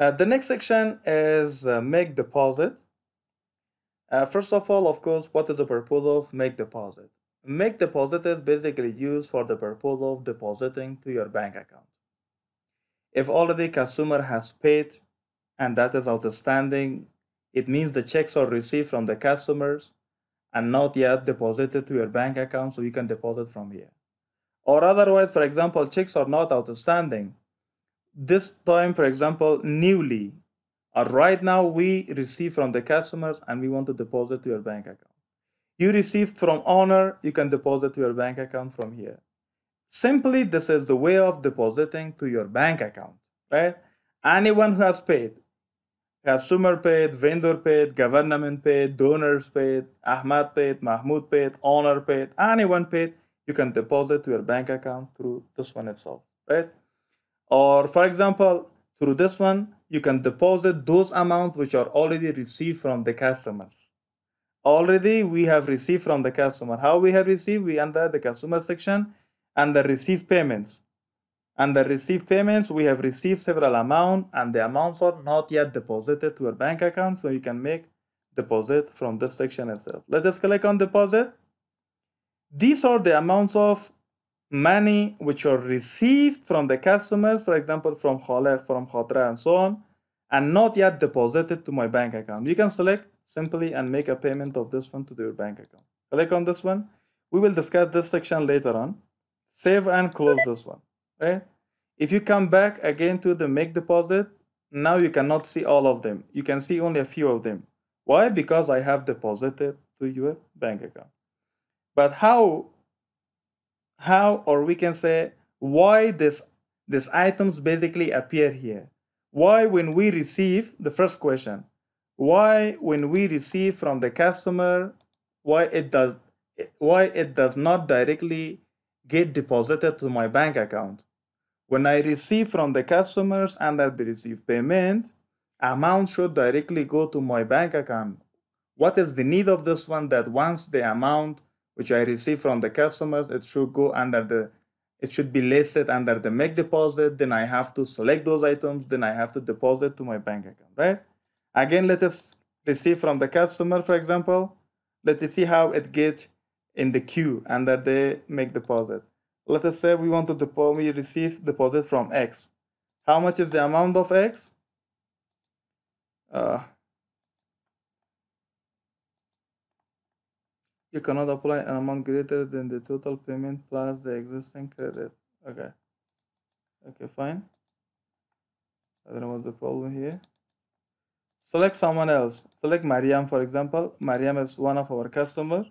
Uh, the next section is uh, make deposit. Uh, first of all, of course, what is the purpose of make deposit? Make deposit is basically used for the purpose of depositing to your bank account. If already consumer has paid and that is outstanding, it means the checks are received from the customers and not yet deposited to your bank account so you can deposit from here. Or otherwise, for example, checks are not outstanding this time, for example, newly or uh, right now we receive from the customers and we want to deposit to your bank account. You received from owner, you can deposit to your bank account from here. Simply, this is the way of depositing to your bank account, right? Anyone who has paid, customer paid, vendor paid, government paid, donors paid, Ahmad paid, Mahmoud paid, owner paid, anyone paid, you can deposit to your bank account through this one itself, right? Or for example, through this one, you can deposit those amounts which are already received from the customers. Already we have received from the customer. How we have received? We under the customer section and the receive payments. And the receive payments, we have received several amount and the amounts are not yet deposited to your bank account. So you can make deposit from this section itself. Let us click on deposit. These are the amounts of money which are received from the customers, for example, from Khaled, from Khatra, and so on, and not yet deposited to my bank account. You can select simply and make a payment of this one to your bank account. Click on this one. We will discuss this section later on. Save and close this one. Right? If you come back again to the make deposit, now you cannot see all of them. You can see only a few of them. Why? Because I have deposited to your bank account. But how how or we can say why this these items basically appear here why when we receive the first question why when we receive from the customer why it does why it does not directly get deposited to my bank account when i receive from the customers and that they receive payment amount should directly go to my bank account what is the need of this one that once the amount which I receive from the customers, it should go under the it should be listed under the make deposit. Then I have to select those items. Then I have to deposit to my bank account, right? Again, let us receive from the customer, for example. Let us see how it gets in the queue under the make deposit. Let us say we want to depo, we receive deposit from X. How much is the amount of X? Uh, You cannot apply an amount greater than the total payment plus the existing credit. Okay. Okay, fine. I don't know what's the problem here. Select someone else. Select Mariam, for example. Mariam is one of our customer.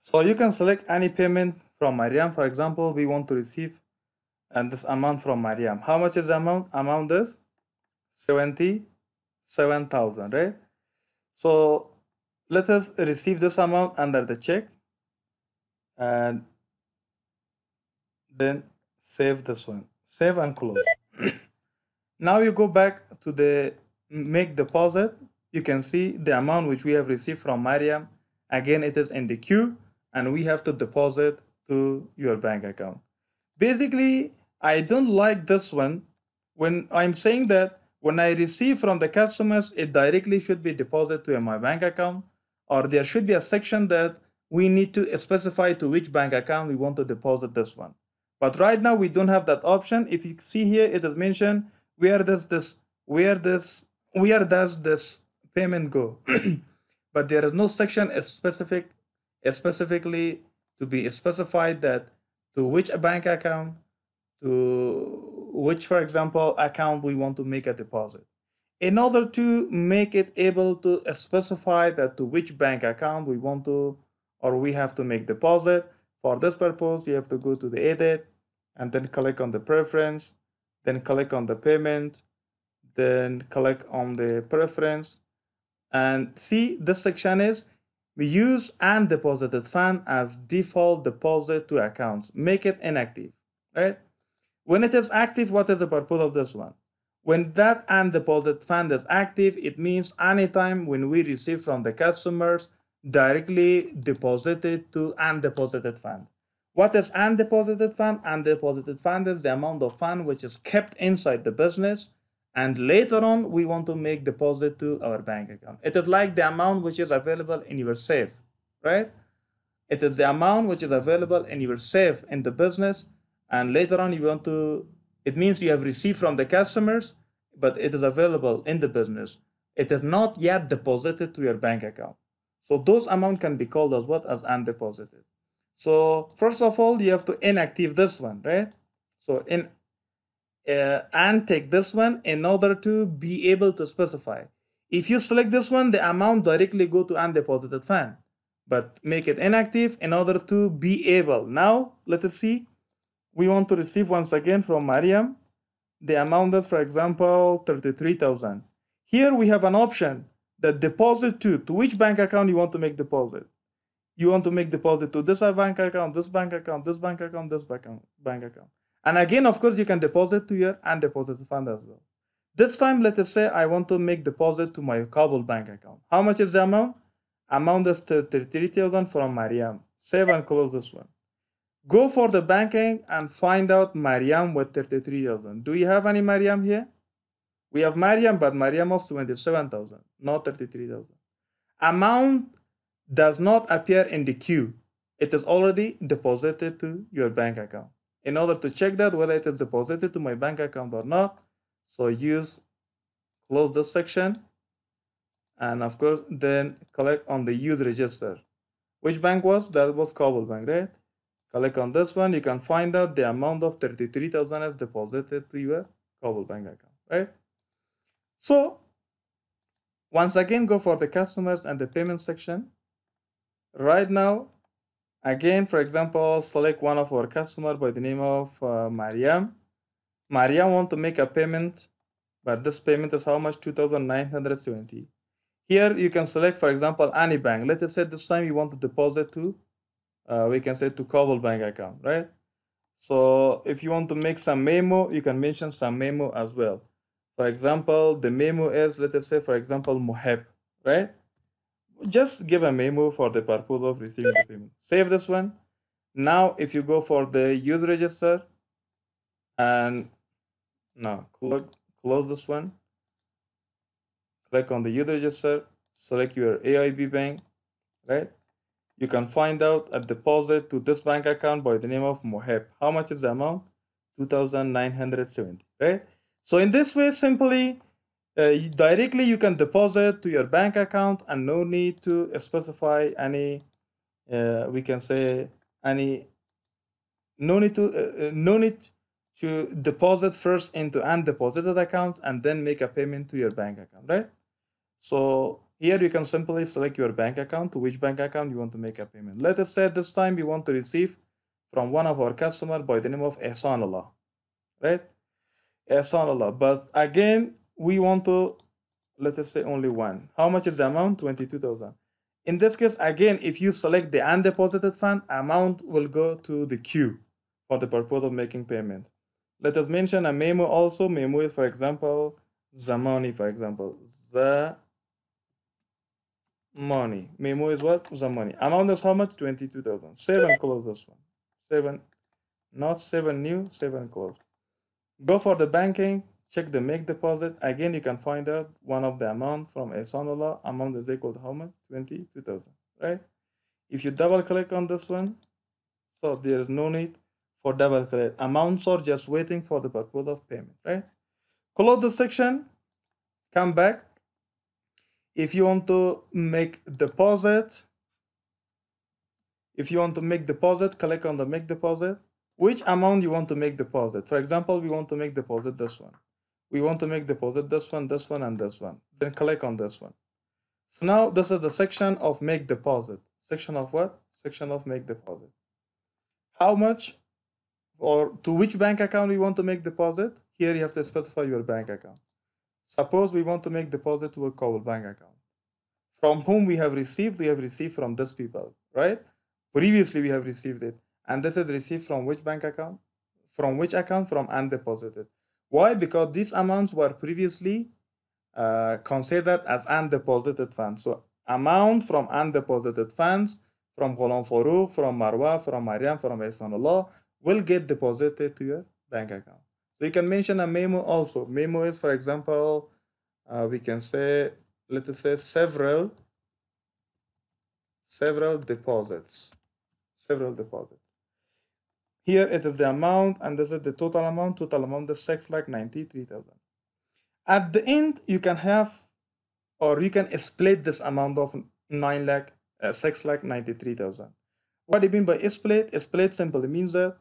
So you can select any payment from Mariam. For example, we want to receive and this amount from Mariam. How much is the amount? Amount is 77,000, right? So let us receive this amount under the check and then save this one save and close now you go back to the make deposit you can see the amount which we have received from Mariam again it is in the queue and we have to deposit to your bank account basically I don't like this one when I'm saying that when I receive from the customers, it directly should be deposited to my bank account or there should be a section that we need to specify to which bank account we want to deposit this one. But right now we don't have that option. If you see here, it is mentioned where does this, where this, where does this payment go? but there is no section specific, specifically to be specified that to which bank account, to which, for example, account we want to make a deposit in order to make it able to specify that to which bank account we want to or we have to make deposit for this purpose you have to go to the edit and then click on the preference then click on the payment then click on the preference and see this section is we use and deposited fund as default deposit to accounts make it inactive right when it is active what is the purpose of this one when that undeposited fund is active, it means anytime when we receive from the customers directly deposited to undeposited fund. What is undeposited fund? Undeposited fund is the amount of fund which is kept inside the business and later on we want to make deposit to our bank account. It is like the amount which is available in your safe, right? It is the amount which is available in your safe in the business and later on you want to it means you have received from the customers, but it is available in the business. It is not yet deposited to your bank account. So those amount can be called as what? As undeposited. So first of all, you have to inactive this one, right? So in uh, and take this one in order to be able to specify. If you select this one, the amount directly go to undeposited fund, but make it inactive in order to be able. Now let us see we want to receive once again from Mariam the amount that, for example, 33,000. Here we have an option that deposit to, to which bank account you want to make deposit. You want to make deposit to this bank account, this bank account, this bank account, this bank account, bank account. And again, of course, you can deposit to your deposit fund as well. This time, let us say I want to make deposit to my Kabul bank account. How much is the amount? Amount is 33,000 from Mariam. Save and close this one. Go for the banking and find out Mariam with 33,000. Do you have any Mariam here? We have Mariam, but Mariam of 27,000, not 33,000. Amount does not appear in the queue. It is already deposited to your bank account. In order to check that, whether it is deposited to my bank account or not, so use close this section and of course then click on the use register which bank was that was cobalt bank right Click on this one, you can find out the amount of 33,000 is deposited to your Kabul Bank account, right? So once again, go for the customers and the payment section. Right now, again, for example, select one of our customer by the name of uh, Mariam. Mariam want to make a payment, but this payment is how much? 2,970. Here you can select, for example, any bank. Let us say this time you want to deposit to uh, we can say to Cobalt bank account, right? So if you want to make some memo, you can mention some memo as well. For example, the memo is, let us say, for example, Moheb, right? Just give a memo for the purpose of receiving the payment. Save this one. Now, if you go for the user register and now cl close this one, click on the user register, select your AIB bank, right? You can find out a deposit to this bank account by the name of Moheb. How much is the amount? 2970, right? So in this way, simply, uh, you directly you can deposit to your bank account and no need to specify any, uh, we can say any, no need to, uh, uh no need to deposit first into undeposited accounts and then make a payment to your bank account, right? So here you can simply select your bank account to which bank account you want to make a payment. Let us say this time you want to receive from one of our customers by the name of Ihsanullah, right? Ihsanullah. But again, we want to, let us say only one. How much is the amount? 22,000. In this case, again, if you select the undeposited fund, amount will go to the queue for the purpose of making payment. Let us mention a memo also. Memo is, for example, Zamani, for example. The money. Memo is what? The money. Amount is how much? 22,000. 7 close this one. 7, not 7 new, 7 close. Go for the banking, check the make deposit. Again, you can find out one of the amount from a Esanullah. Amount is equal to how much? 22,000, right? If you double click on this one, so there is no need for double click. Amounts are just waiting for the purpose of payment, right? Close the section, come back, if you want to make deposit if you want to make deposit click on the make deposit which amount you want to make deposit for example we want to make deposit this one we want to make deposit this one this one and this one then click on this one so now this is the section of make deposit section of what section of make deposit how much or to which bank account we want to make deposit here you have to specify your bank account Suppose we want to make deposit to a Cobalt bank account. From whom we have received, we have received from this people, right? Previously we have received it. And this is received from which bank account? From which account? From undeposited. Why? Because these amounts were previously uh, considered as undeposited funds. So amount from undeposited funds from Ghulam Farooq, from Marwa, from Mariam, from Ihsanullah will get deposited to your bank account. So you can mention a memo also. Memo is, for example, uh, we can say, let us say several, several deposits, several deposits. Here it is the amount and this is the total amount. Total amount is 6 like 93,000. At the end, you can have or you can split this amount of 9 lakh, uh, 6 lakh 93,000. What do you mean by split? split simply means that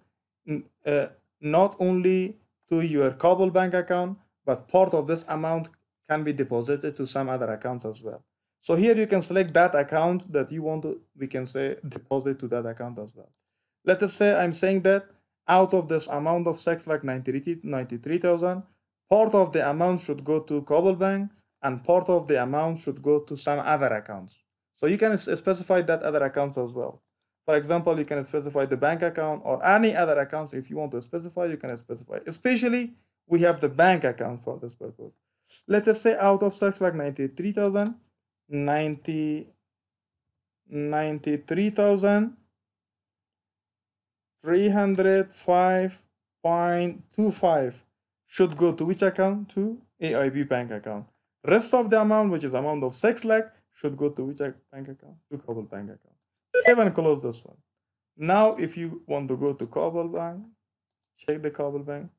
uh, not only to your Kabul bank account, but part of this amount can be deposited to some other accounts as well. So here you can select that account that you want to, we can say deposit to that account as well. Let us say I'm saying that out of this amount of 6 like 93,000, part of the amount should go to Kabul Bank and part of the amount should go to some other accounts. So you can specify that other accounts as well. For example, you can specify the bank account or any other accounts if you want to specify, you can specify. Especially, we have the bank account for this purpose. Let us say out of such like 93,000, 90, 305.25 should go to which account? To AIB bank account. Rest of the amount, which is amount of 6 lakh, should go to which bank account? To Kabul bank account. Even close this one. Now, if you want to go to Cobalt Bank, check the Cobalt Bank,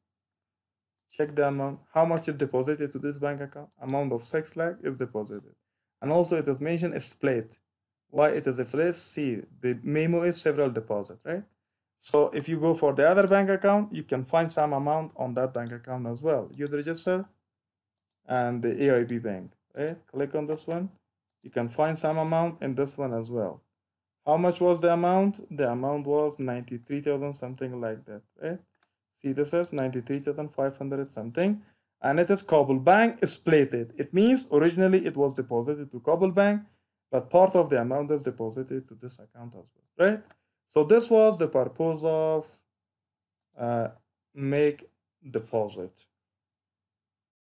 check the amount, how much is deposited to this bank account, amount of 6 lakh is deposited. And also it is mentioned a split. Why it is a split? See, the memo is several deposit, right? So if you go for the other bank account, you can find some amount on that bank account as well. You register and the AIB bank, right? Click on this one. You can find some amount in this one as well. How much was the amount? The amount was 93,000 something like that, right? See this is 93,500 something and it is Kabul Bank splitted. It means originally it was deposited to Kabul Bank but part of the amount is deposited to this account as well, right? So this was the purpose of uh, make deposit.